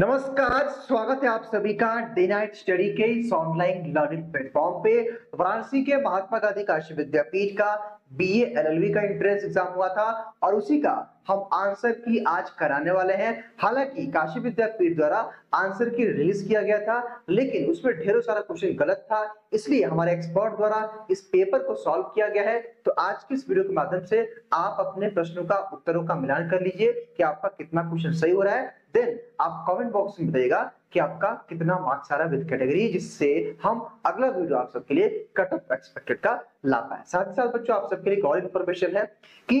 नमस्कार स्वागत है आप सभी का डे नाइट स्टडी के ऑनलाइन लर्निंग प्लेटफॉर्म पे वाराणसी के महात्मा गांधी काशी विद्यापीठ का बीए एलएलबी का एंट्रेंस एग्जाम हुआ था और उसी का हम आंसर की आज कराने वाले हैं हालांकि काशी विद्यापीठ द्वारा आंसर की रिलीज किया गया था लेकिन उसमें ढेरों सारा क्वेश्चन गलत था इसलिए हमारे एक्सपर्ट द्वारा इस पेपर को सॉल्व किया गया है तो आज की इस वीडियो के माध्यम से आप अपने प्रश्नों का उत्तरों का मिलान कर लीजिए कि आपका कितना क्वेश्चन सही हो रहा है देन आप कॉमेंट बॉक्स में बताइएगा कि आपका कितना मार्क्स आ रहा है विद कैटेगरी जिससे हम अगला वीडियो आप सबके लिए कट ऑफ एक्सपेक्टेड का ला पाए साथ ही साथ बच्चों आप सबके लिए एक और इन्फॉर्मेशन है कि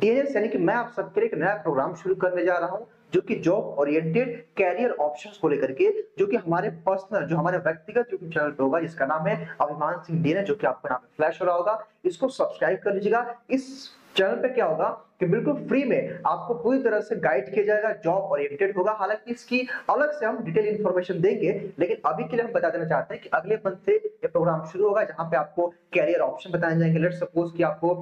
डीएनएस यानी कि मैं आप सबके लिए एक नया प्रोग्राम शुरू करने जा रहा हूँ जो कि जॉब ओरिएंटेड कैरियर ऑप्शंस को लेकर के जो कि हमारे पर्सनल जो हमारे व्यक्तिगत जो चैनल पे होगा जिसका नाम है अभिमान सिंह डी जो कि आपका नाम फ्लैश हो रहा होगा इसको सब्सक्राइब कर लीजिएगा इस चैनल पे क्या होगा कि बिल्कुल फ्री में आपको पूरी तरह से गाइड किया जाएगा जॉब ओरिएंटेड होगा हालांकि इसकी अलग से हम डिटेल इन्फॉर्मेशन देंगे लेकिन अभी के लिए हम बता देना चाहते हैं कि अगले मंथ से ये प्रोग्राम शुरू होगा जहां पे आपको कैरियर ऑप्शन बताए जाएंगे लेट सपोज कि आपको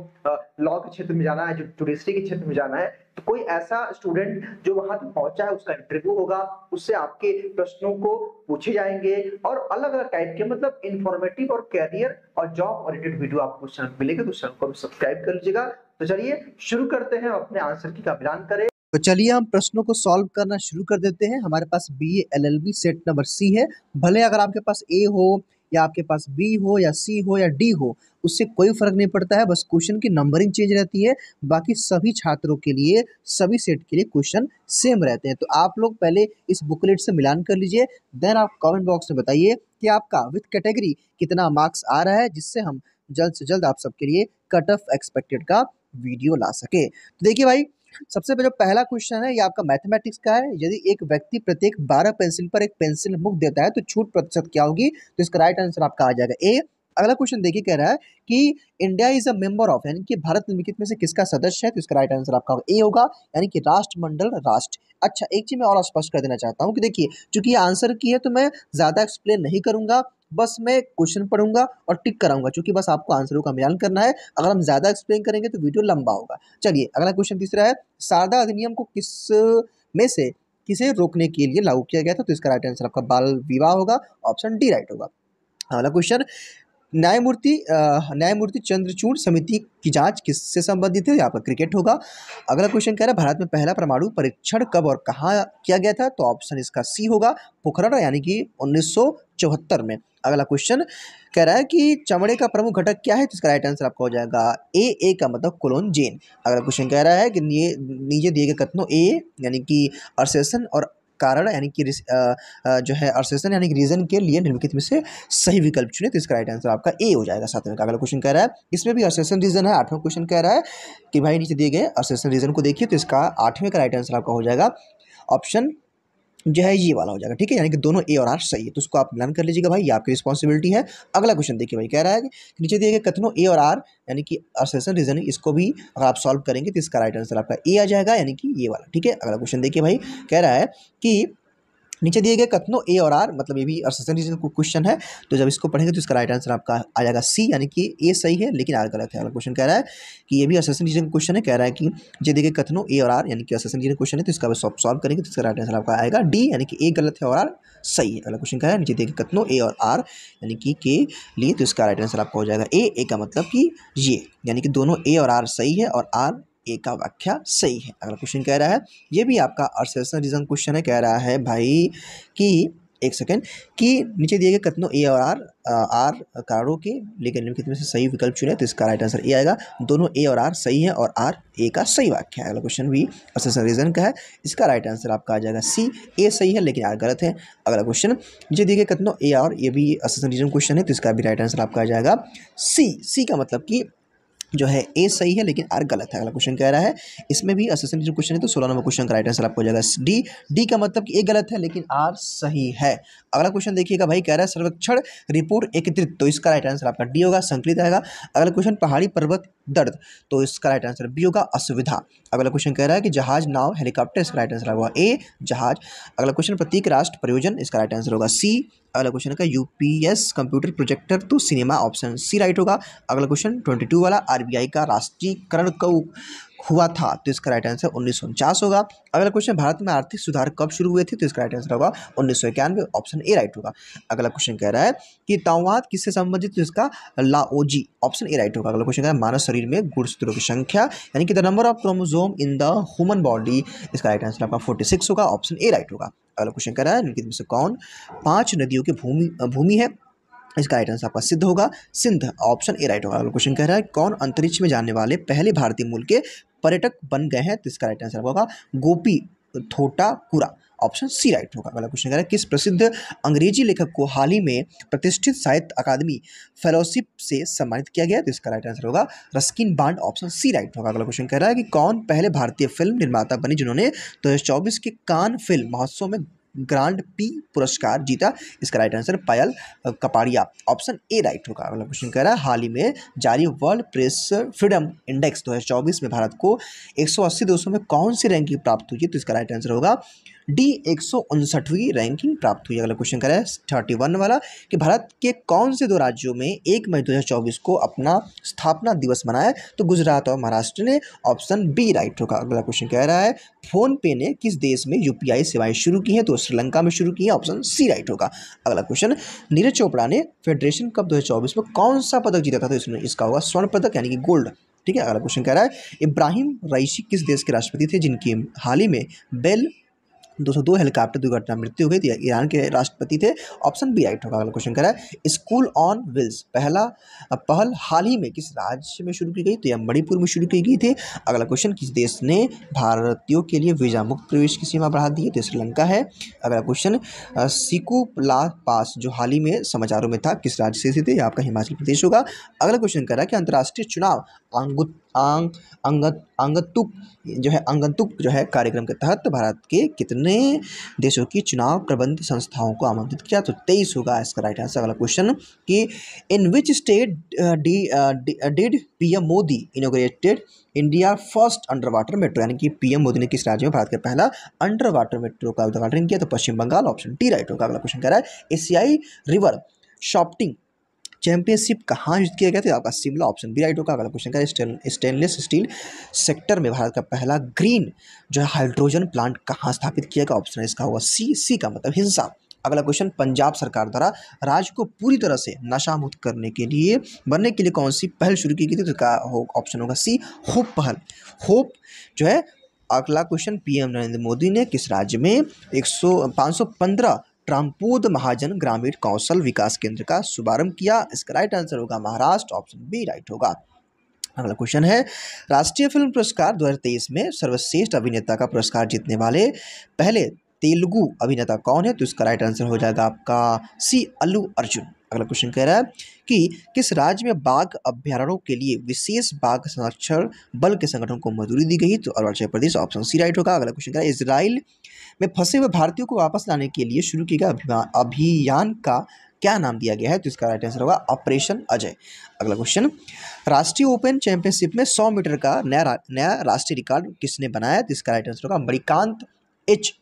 लॉ के क्षेत्र में जाना है जुडिशरी के क्षेत्र में जाना है तो कोई ऐसा स्टूडेंट जो वहां तक पहुंचा है उसका इंटरव्यू होगा उससे आपके प्रश्नों को पूछे जाएंगे और अलग अलग टाइप के मतलब इंफॉर्मेटिव और कैरियर और जॉब ओरिएंटेड वीडियो आपको चैनल मिलेगा तो चैनल को सब्सक्राइब कर लीजिएगा तो चलिए शुरू करते हैं अपने आंसर की का करें तो चलिए हम प्रश्नों को सॉल्व करना शुरू कर देते हैं हमारे पास B L L set number C है भले अगर आपके पास ए हो या आपके पास बी हो या सी हो या डी हो उससे कोई फर्क नहीं पड़ता है बस क्वेश्चन की नंबरिंग चेंज रहती है बाकी सभी छात्रों के लिए सभी सेट के लिए क्वेश्चन सेम रहते हैं तो आप लोग पहले इस बुकलेट से मिलान कर लीजिए देन आप कमेंट बॉक्स में बताइए कि आपका विथ कैटेगरी कितना मार्क्स आ रहा है जिससे हम जल्द से जल्द आप सबके लिए कट ऑफ एक्सपेक्टेड का वीडियो ला सके तो देखिए भाई सबसे जो पहला क्वेश्चन है ये आपका मैथमेटिक्स का है यदि एक व्यक्ति प्रत्येक बारह पेंसिल पर एक पेंसिल मुक्त देता है तो छूट प्रतिशत क्या होगी तो इसका राइट आंसर आपका आ जाएगा ए अगला क्वेश्चन देखिए कह रहा है कि India is a member of यानी कि भारत निम्नलिखित में से किसका सदस्य है तो इसका राइट आंसर आपका ए होगा यानी कि राष्ट्रमंडल राष्ट्र अच्छा एक चीज़ मैं और स्पष्ट कर देना चाहता हूँ कि देखिए चूंकि आंसर की है तो मैं ज़्यादा एक्सप्लेन नहीं करूंगा बस मैं क्वेश्चन पढ़ूंगा और टिक कराऊंगा क्योंकि बस आपको आंसरों का मिलान करना है अगर हम ज़्यादा एक्सप्लेन करेंगे तो वीडियो लंबा होगा चलिए अगला क्वेश्चन तीसरा है शारदा अधिनियम को किस में से किसे रोकने के लिए लागू किया गया था तो इसका राइट आंसर आपका बाल विवाह होगा ऑप्शन डी राइट होगा अगला क्वेश्चन न्यायमूर्ति न्यायमूर्ति चंद्रचूड़ समिति की जांच किससे संबंधित है आपका क्रिकेट होगा अगला क्वेश्चन कह रहा है भारत में पहला परमाणु परीक्षण कब और कहाँ किया गया था तो ऑप्शन इसका सी होगा पोखरण यानी कि उन्नीस में अगला क्वेश्चन कह रहा है कि चमड़े का प्रमुख घटक क्या है तो इसका राइट आंसर आपका हो जाएगा ए ए का मतलब कोलोन जेन अगला क्वेश्चन कह रहा है कि नीचे दिए गए कथनों ए यानी कि अर्सेसन और कारण यानी कि जो है अर्सेसन यानी कि रीजन के लिए निम्नलिखित में से सही विकल्प चुने तो इसका राइट आंसर आपका ए हो जाएगा सातवें का अगला क्वेश्चन कह रहा है इसमें भी अर्सेसन रीजन है आठवें क्वेश्चन कह रहा है कि भाई नीचे दिए गए अर्सेसन रीजन को देखिए तो इसका आठवें का राइट आंसर आपका हो जाएगा ऑप्शन जो है ये वाला हो जाएगा ठीक है यानी कि दोनों ए और आर सही है तो उसको आप मिलान कर लीजिएगा भाई ये आपकी रिस्पॉन्सिबिलिटी है अगला क्वेश्चन देखिए भाई कह रहा है कि नीचे दिए गए कथनों ए और आर यानी कि असेशन रीजनिंग इसको भी अगर आप सॉल्व करेंगे तो इसका राइट आंसर आपका ए आ जाएगा यानी कि ये वाला ठीक है अगला क्वेश्चन देखिए भाई कह रहा है कि नीचे दिए गए कथनों ए और आर मतलब ये भी अर्थशास्त्र रीजन क्वेश्चन है तो जब इसको पढ़ेंगे तो इसका राइट आंसर आपका आ जाएगा सी यानी कि ए सही है लेकिन आर गलत है अगला क्वेश्चन कह रहा है कि ये भी अर्थशास्त्र रीजन क्वेश्चन है कह रहा है कि नीचे दिए गए कथनों ए और आर यानी कि अर्थशास्त्र रीजन क्वेश्चन है तो इसका सॉल्व करेंगे तो इसका राइट आंसर आपका आएगा डी यानी कि ए गलत है और आर सही है अगला क्वेश्चन कह रहा है नीचे दिए गए कथनों ए और आर यानी कि के लिए तो इसका राइट आंसर आपका हो जाएगा ए ए का मतलब कि ये यानी कि दोनों ए और आर सही है और आर ए का व्याख्या सही है अगला क्वेश्चन कह रहा है ये भी आपका अर्थशास्त्र रीजन क्वेश्चन है कह रहा है भाई कि एक सेकेंड कि नीचे दिए गए कथनों ए और आर आर कारों के लेकिन निम्नलिखित में से सही विकल्प चुने तो इसका राइट आंसर ए आएगा दोनों ए और आर सही है और आर ए का सही वाक्य है अगला क्वेश्चन भी असेसन रीजन का है इसका राइट आंसर आपका आ जाएगा सी ए सही है लेकिन आर गलत है अगला क्वेश्चन नीचे दिए गए कथनों ए और ये भी असेसन रीजन क्वेश्चन है तो इसका भी राइट आंसर आपका आ जाएगा सी सी का मतलब कि जो है ए सही है लेकिन आर गलत है अगला क्वेश्चन कह रहा है इसमें भी जो क्वेश्चन है तो सोलह नंबर क्वेश्चन का राइट आंसर आपको हो जाएगा डी डी का मतलब कि ए गलत है लेकिन आर सही है अगला क्वेश्चन देखिएगा भाई कह रहा है सर्वेक्षण रिपोर्ट एकत्रित तो इसका राइट आंसर आपका डी होगा संकलित आएगा अगला क्वेश्चन पहाड़ी पर्वत दर्द तो इसका राइट आंसर बी होगा असुविधा अगला क्वेश्चन कह रहा है कि जहाज नाव हेलीकॉप्टर इसका राइट आंसर होगा ए जहाज अगला क्वेश्चन प्रतीक राष्ट्र प्रयोजन इसका राइट आंसर होगा सी अगला क्वेश्चन का UPS computer projector to cinema option C right होगा अगला क्वेश्चन ट्वेंटी टू वाला आर आरबीआई का राष्ट्रीयकरण कब हुआ था तो इसका राइट आंसर उन्नीस होगा अगला क्वेश्चन भारत में आर्थिक सुधार कब शुरू हुए थे तो इसका राइट आंसर होगा उन्नीस ऑप्शन ए राइट होगा अगला क्वेश्चन कह रहा है कि ताओवाद किससे संबंधित तो इसका लाओजी ऑप्शन ए राइट होगा अगला क्वेश्चन कह रहा है मानव शरीर में गुणसूत्रों की संख्या यानी कि the number of chromosome in the human body इसका राइट आंसर आपका फोर्टी होगा ऑप्शन ए राइट होगा अगला क्वेश्चन कह रहा है निम्नलिखित में से कौन पांच नदियों की भूमि भूमि है इसका राइट आंसर आपका सिद्ध होगा सिंध ऑप्शन ए राइट होगा अगला क्वेश्चन कह रहा है कौन अंतरिक्ष में जाने वाले पहले भारतीय मूल के पर्यटक बन गए हैं तो इसका राइट आंसर होगा गोपी थोटा कुरा ऑप्शन सी राइट होगा अगला क्वेश्चन कह रहा है किस प्रसिद्ध अंग्रेजी लेखक को हाल ही में प्रतिष्ठित साहित्य अकादमी फेलोशिप से सम्मानित किया गया तो इसका राइट आंसर होगा Ruskin Bond option C right होगा अगला क्वेश्चन कह रहा है कि कौन पहले भारतीय फिल्म निर्माता बने जिन्होंने दो तो के कान फिल्म महोत्सव में ग्रांड पी पुरस्कार जीता इसका right answer Payal Kapadia option A right होगा अगला क्वेश्चन कह रहा है हाल ही में जारी वर्ल्ड प्रेस फ्रीडम इंडेक्स 2024 में भारत को 180 देशों में कौन सी रैंकिंग प्राप्त हुई है तो इसका राइट आंसर होगा डी एक रैंकिंग प्राप्त हुई अगला क्वेश्चन करें है थर्टी वन वाला कि भारत के कौन से दो राज्यों में एक मई 2024 को अपना स्थापना दिवस मनाया तो गुजरात और महाराष्ट्र ने ऑप्शन बी राइट होगा अगला क्वेश्चन कह रहा है फोनपे ने किस देश में यूपीआई सेवाएं शुरू की हैं तो श्रीलंका में शुरू की है ऑप्शन सी राइट होगा अगला क्वेश्चन नीरज चोपड़ा ने फेडरेशन कप दो में कौन सा पदक जीता था तो इसमें इसका होगा स्वर्ण पदक यानी कि गोल्ड ठीक है अगला क्वेश्चन कह रहा है इब्राहिम रईसी किस देश के राष्ट्रपति थे जिनकी हाल ही में बेल दो हेलीकॉप्टर दुर्घटना मृत्यु हुई थी ईरान के राष्ट्रपति थे ऑप्शन बी आइट होगा अगला क्वेश्चन करा स्कूल ऑन व्हील्स पहला पहल हाल ही में किस राज्य में शुरू की गई तो यह मणिपुर में शुरू की गई थी अगला क्वेश्चन किस देश ने भारतीयों के लिए वीजा मुक्त प्रवेश की सीमा बढ़ा दी है तो श्रीलंका है अगला क्वेश्चन सिकू ला पास जो हाल ही में समाचारों में था किस राज्य से थे आपका हिमाचल प्रदेश होगा अगला क्वेश्चन करा कि अंतर्राष्ट्रीय चुनाव अंगुत आंग अंगत आंगतुक जो है आंगतुक जो है कार्यक्रम के तहत भारत के कितने देशों की चुनाव प्रबंध संस्थाओं को आमंत्रित किया तो तेईस होगा इसका राइट आंसर अगला क्वेश्चन कि in which state D did PM Modi inaugurated India first under water metro यानी कि पीएम मोदी ने किस राज्य में भारत का पहला अंडर वाटर मेट्रो का उद्घाटन किया तो Paschim Bangal option D right होगा अगला क्वेश्चन कह रहा है एशियाई रिवर शॉप्टिंग चैंपियनशिप कहाँ आयोजित किया गया था आपका शिमला ऑप्शन बी राइट होगा अगला क्वेश्चन का स्टेनलेस स्टील सेक्टर में भारत का पहला ग्रीन जो है हाइड्रोजन प्लांट कहाँ स्थापित किया गया ऑप्शन इसका होगा सी सी का मतलब हिंसा अगला क्वेश्चन पंजाब सरकार द्वारा राज्य को पूरी तरह से नशा मुक्त करने के लिए बनने के लिए कौन सी पहल शुरू की गई थी उसका तो हो, ऑप्शन होगा सी होप पहल होप जो है अगला क्वेश्चन पीएम नरेंद्र मोदी ने किस राज्य में एक सौ पाँच सौ पंद्रह ट्रामपोद महाजन ग्रामीण कौशल विकास केंद्र का शुभारंभ किया इसका राइट आंसर होगा महाराष्ट्र ऑप्शन बी राइट होगा अगला क्वेश्चन है राष्ट्रीय फिल्म पुरस्कार 2023 में सर्वश्रेष्ठ अभिनेता का पुरस्कार जीतने वाले पहले तेलुगु अभिनेता कौन है तो इसका राइट आंसर हो जाएगा आपका सी अल्लू अर्जुन अगला क्वेश्चन कह रहा है कि किस राज्य में बाघ अभ्यारण्यों के लिए विशेष बाघ संरक्षण बल के संगठन को मंजूरी दी गई तो Arunachal Pradesh option C right होगा अगला क्वेश्चन कह रहा है इसराइल में फंसे हुए भारतीयों को वापस लाने के लिए शुरू किया गया अभियान का क्या नाम दिया गया है तो इसका राइट आंसर होगा ऑपरेशन अजय अगला क्वेश्चन राष्ट्रीय ओपन चैंपियनशिप में 100 मीटर का नया नया राष्ट्रीय रिकॉर्ड किसने बनाया तो इसका राइट आंसर होगा मणिकांत एच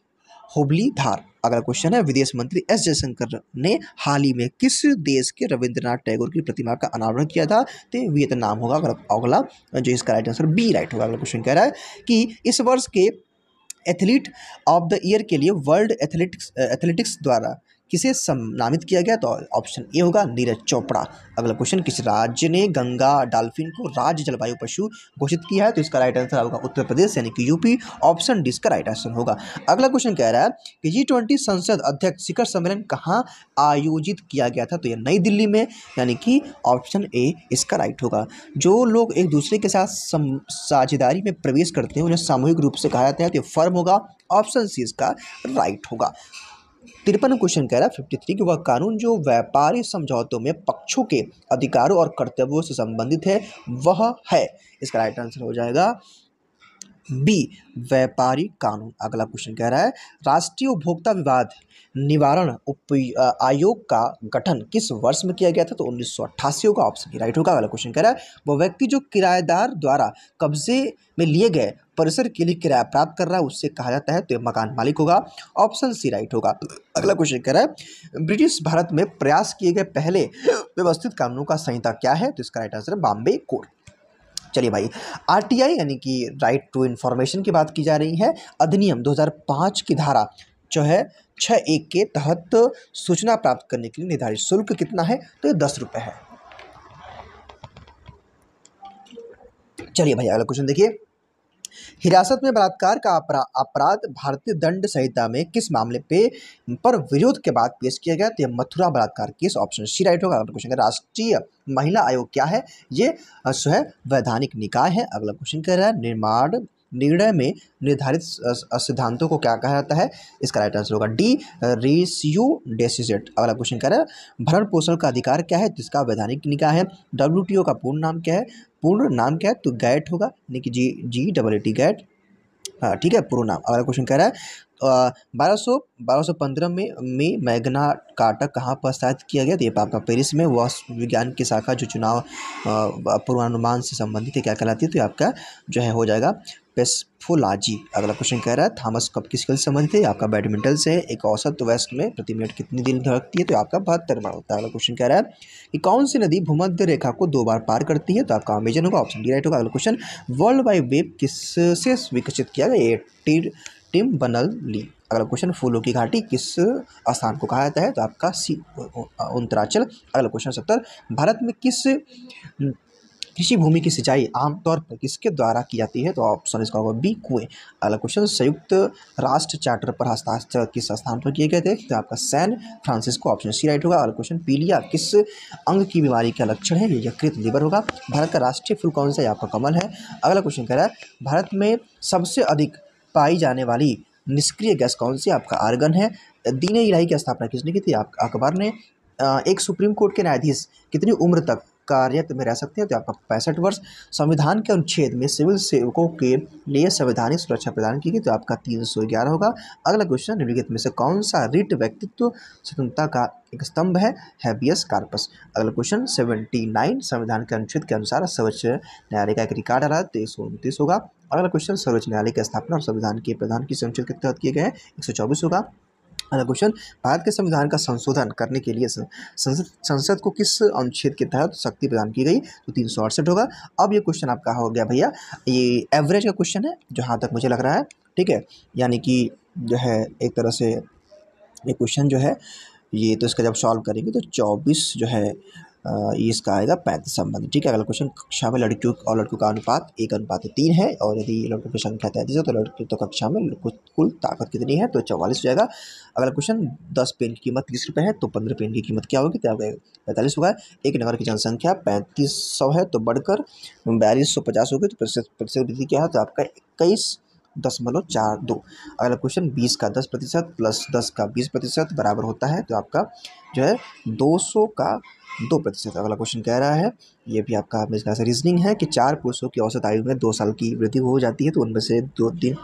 होबली धार अगला क्वेश्चन है विदेश मंत्री एस जयशंकर ने हाल ही में किस देश के रविंद्रनाथ टैगोर की प्रतिमा का अनावरण किया था तो वियतनाम होगा अगला अगला जो इसका राइट आंसर बी राइट होगा अगला क्वेश्चन कह रहा है कि इस वर्ष के एथलीट ऑफ द ईयर के लिए वर्ल्ड एथलेटिक्स एथलेटिक्स द्वारा किसे सम्मानित किया गया तो ऑप्शन ए होगा नीरज चोपड़ा अगला क्वेश्चन किस राज्य ने गंगा डाल्फिन को राज्य जलवायु पशु घोषित किया है तो इसका राइट आंसर होगा उत्तर प्रदेश यानी कि यूपी ऑप्शन डी इसका राइट आंसर होगा अगला क्वेश्चन कह रहा है कि जी ट्वेंटी संसद अध्यक्ष शिखर सम्मेलन कहाँ आयोजित किया गया था तो यह नई दिल्ली में यानी कि ऑप्शन ए इसका राइट होगा जो लोग एक दूसरे के साथ साझेदारी में प्रवेश करते हैं उन्हें सामूहिक रूप से कहा जाता है तो ये फर्म होगा ऑप्शन सी इसका राइट होगा तिरपन क्वेश्चन कह रहा है फिफ्टी थ्री कि वह कानून जो व्यापारी समझौतों में पक्षों के अधिकारों और कर्तव्यों से संबंधित है वह है इसका राइट आंसर हो जाएगा बी व्यापारी कानून अगला क्वेश्चन कह रहा है राष्ट्रीय उपभोक्ता विवाद निवारण उप आयोग का गठन किस वर्ष में किया गया था तो उन्नीस सौ अट्ठासी होगा ऑप्शन राइट होगा अगला क्वेश्चन कह रहा है वह व्यक्ति जो किराएदार द्वारा कब्जे में लिए गए परिसर के लिए किराया प्राप्त कर रहा है उससे कहा जाता है तो मकान मालिक होगा ऑप्शन सी राइट होगा अगला क्वेश्चन कह रहा है ब्रिटिश भारत में प्रयास किए गए पहले व्यवस्थित कानूनों का संहिता क्या है तो इसका राइट आंसर है बॉम्बे कोर्ट चलिए भाई आरटीआई यानी कि राइट टू इन्फॉर्मेशन की बात की जा रही है अधिनियम 2005 की धारा जो है छः एक के तहत सूचना प्राप्त करने के लिए निर्धारित शुल्क कितना है तो ये दस रुपये है चलिए भाई अगला क्वेश्चन देखिए हिरासत में बलात्कार का अपराध भारतीय दंड संहिता में किस मामले पे पर विरोध के बाद पेश किया गया तो यह मथुरा बलात्कार केस ऑप्शन सी राइट होगा अगला क्वेश्चन राष्ट्रीय महिला आयोग क्या है ये स्वयं वैधानिक निकाय है अगला क्वेश्चन कह रहा है निर्माण निर्णय में निर्धारित सिद्धांतों को क्या कहा जाता है इसका राइट आंसर होगा डी रेसियो डेसिजेट अगला क्वेश्चन कह रहा है भरण पोषण का अधिकार क्या है जिसका वैधानिक निकाय है डब्ल्यू का पूर्ण नाम क्या है पूर्ण नाम क्या है तो गैट होगा यानी कि G G W T GATT हाँ ठीक है पूर्ण नाम अगला क्वेश्चन कह रहा है बारह सौ बारह सौ पंद्रह में में मैग्ना कार्टा कहाँ पर स्थापित किया गया ये आपका पेरिस में वह विज्ञान की शाखा जो चुनाव पूर्वानुमान से संबंधित है क्या कहलाती है तो आपका जो है हो जाएगा पेस्फोलाजी अगला क्वेश्चन कह रहा है थॉमस कप किसके संबंधित है आपका बैडमिंटन से एक औसत वयस्क में प्रति मिनट कितनी दिन धड़कती है तो आपका बहत्तर बार होता है अगला क्वेश्चन कह रहा है कि कौन सी नदी भूमध्य रेखा को दो बार पार करती है तो आपका अमेजन होगा ऑप्शन डी राइट होगा अगला क्वेश्चन वर्ल्ड वाइड वेब किससे विकसित किया गया एटीन टीम बनल ली अगला क्वेश्चन फूलों की घाटी किस स्थान को कहा जाता है तो आपका सी उत्तराचल अगला क्वेश्चन सत्तर भारत में किस कृषि भूमि की सिंचाई आमतौर पर किसके द्वारा की जाती है तो ऑप्शन इसका होगा बी कुएं अगला क्वेश्चन संयुक्त राष्ट्र चार्टर पर हस्ताक्षर किस स्थान पर किए गए थे तो आपका San Francisco option C right होगा अगला क्वेश्चन पीलिया किस अंग की बीमारी का लक्षण है ये यकृत लिवर होगा भारत का राष्ट्रीय फूल कौन सा आपका कमल है अगला क्वेश्चन कह रहा है भारत में सबसे अधिक पाई जाने वाली निष्क्रिय गैस कौन सी आपका आर्गन है दीन इलाही की स्थापना किसने की थी आप अकबर ने एक सुप्रीम कोर्ट के न्यायाधीश कितनी उम्र तक कार्यरत में रह सकते हैं तो आपका पैंसठ वर्ष संविधान के अनुच्छेद में सिविल सेवकों के लिए संवैधानिक सुरक्षा प्रदान की गई तो आपका तीन सौ ग्यारह होगा अगला क्वेश्चन निम्नलिखित में से कौन सा रिट व्यक्तित्व स्वतंत्रता का एक स्तंभ है हैबियस कार्पस अगला क्वेश्चन सेवेंटी नाइन संविधान के अनुच्छेद के अनुसार सर्वोच्च न्यायालय का एक रिकॉर्ड आ रहा है तेईस सौ उनतीस होगा अगला क्वेश्चन सर्वोच्च न्यायालय की स्थापना और संविधान के प्रधान की संरक्षण के तहत किए गए हैं एक सौ चौबीस होगा अगला क्वेश्चन भारत के संविधान का संशोधन करने के लिए संसद को किस अनुच्छेद के तहत शक्ति प्रदान की गई तो तीन सौ अड़सठ होगा अब ये क्वेश्चन आपका हो गया भैया ये एवरेज का क्वेश्चन है जहाँ तक मुझे लग रहा है ठीक है यानी कि जो है एक तरह से ये क्वेश्चन जो है ये तो इसका जब सॉल्व करेंगे तो चौबीस जो है इसका आएगा पैंतीस संबंध ठीक है अगला क्वेश्चन कक्षा में लड़कियों और लड़कों का अनुपात एक अनुपात तीन है और यदि लड़कों की संख्या तैंतीस है तो लड़कियों तो कक्षा में कुल ताकत कितनी है तो चौवालीस हो जाएगा अगला क्वेश्चन दस पेन की कीमत तीस रुपये है तो पंद्रह पेन की कीमत क्या होगी तो पैंतालीस होगा एक नगर की जनसंख्या पैंतीस सौ है तो बढ़कर बयालीस सौ पचास होगी तो प्रतिशत प्रतिशत वृद्धि क्या है तो आपका इक्कीस दशमलव चार दो अगला क्वेश्चन बीस का दस प्रतिशत प्लस दस का बीस प्रतिशत बराबर होता है तो आपका जो है दो सौ का दो प्रतिशत अगला क्वेश्चन कह रहा है ये भी आपका हमें इसका रीजनिंग है कि चार पुरुषों की औसत आयु में दो साल की वृद्धि हो जाती है तो उनमें से दो तीन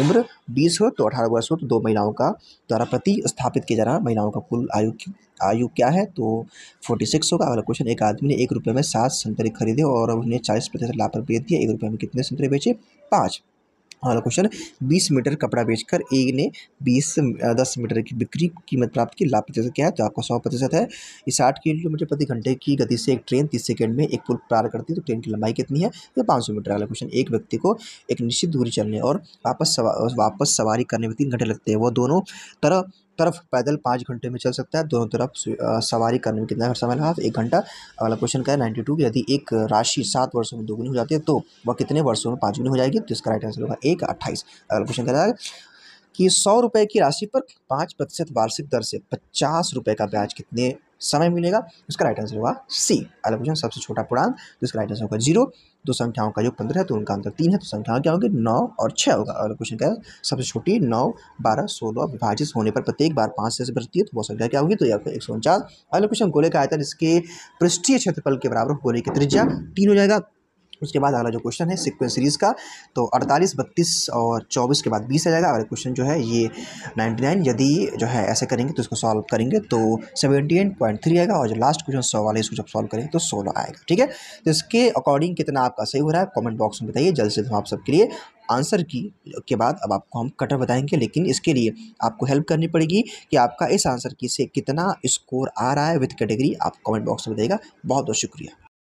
उम्र बीस हो तो अठारह वर्ष हो तो दो महिलाओं का द्वारा प्रति स्थापित किया जा रहा महिलाओं का कुल आयु आयु क्या है तो फोर्टी सिक्स होगा अगला क्वेश्चन एक आदमी ने एक रुपये में सात संतरे खरीदे और उन्हें चालीस प्रतिशत लाभ पर बेच दिया एक रुपये में कितने संतरे बेचे पाँच वाला क्वेश्चन बीस मीटर कपड़ा बेचकर ए ने बीस दस मीटर की बिक्री कीमत प्राप्त की लाभ प्रतिशत क्या है तो आपका सौ प्रतिशत है ये साठ किलोमीटर प्रति घंटे की गति से एक ट्रेन तीस सेकंड में एक पुल पार करती है तो ट्रेन की लंबाई कितनी है तो पाँच सौ मीटर वाला क्वेश्चन एक व्यक्ति को एक निश्चित दूरी चलने और वापस सवा, वापस सवारी करने में तीन घंटे लगते हैं वो दोनों तरह तरफ पैदल पाँच घंटे में चल सकता है दोनों तरफ सवारी करने में कितना समय लगा एक घंटा अगला क्वेश्चन क्या है नाइन्टी टू यदि एक राशि सात वर्षों में दोगुनी हो जाती है तो वह कितने वर्षों में पाँच गुनी हो जाएगी तो इसका राइट आंसर होगा एक अट्ठाईस अगला क्वेश्चन क्या है कि सौ रुपये की राशि पर पाँच प्रतिशत वार्षिक दर से पचास रुपये का ब्याज कितने समय मिलेगा उसका राइट आंसर होगा सी अगला क्वेश्चन सबसे छोटा पुराण तो इसका राइट आंसर होगा जीरो दो संख्याओं का जो पंद्रह है तो उनका आंसर तीन है तो संख्याओं क्या होगी नौ और छः होगा अगला क्वेश्चन क्या है सबसे छोटी नौ बारह सोलह विभाजित होने पर प्रत्येक बार पाँच से बचती है तो वो संख्या क्या होगी तो यहाँ पर एक सौ उनचास अगला क्वेश्चन गोले का आयतन इसके पृष्ठीय क्षेत्रफल के बराबर गोले की त्रिज्या तीन हो जाएगा उसके बाद अगला जो क्वेश्चन है सिक्वेंस सीरीज़ का तो अड़तालीस बत्तीस और चौबीस के बाद बीस आ जाएगा अगला क्वेश्चन जो है ये नाइन्टी नाइन यदि जो है ऐसे करेंगे तो इसको सॉल्व करेंगे तो सेवेंटी पॉइंट थ्री आएगा और जो लास्ट क्वेश्चन सौ वाले इसको जब सॉल्व करेंगे तो सोलह आएगा ठीक है तो इसके अकॉर्डिंग कितना आपका सही हो रहा है कॉमेंट बॉक्स में बताइए जल्द से जल्द हम आप सबके लिए आंसर की के बाद अब आपको हम कटर बताएंगे लेकिन इसके लिए आपको हेल्प करनी पड़ेगी कि आपका इस आंसर की से कितना स्कोर आ रहा है विथ कैटेगरी आप कमेंट बॉक्स में बताइएगा बहुत बहुत शुक्रिया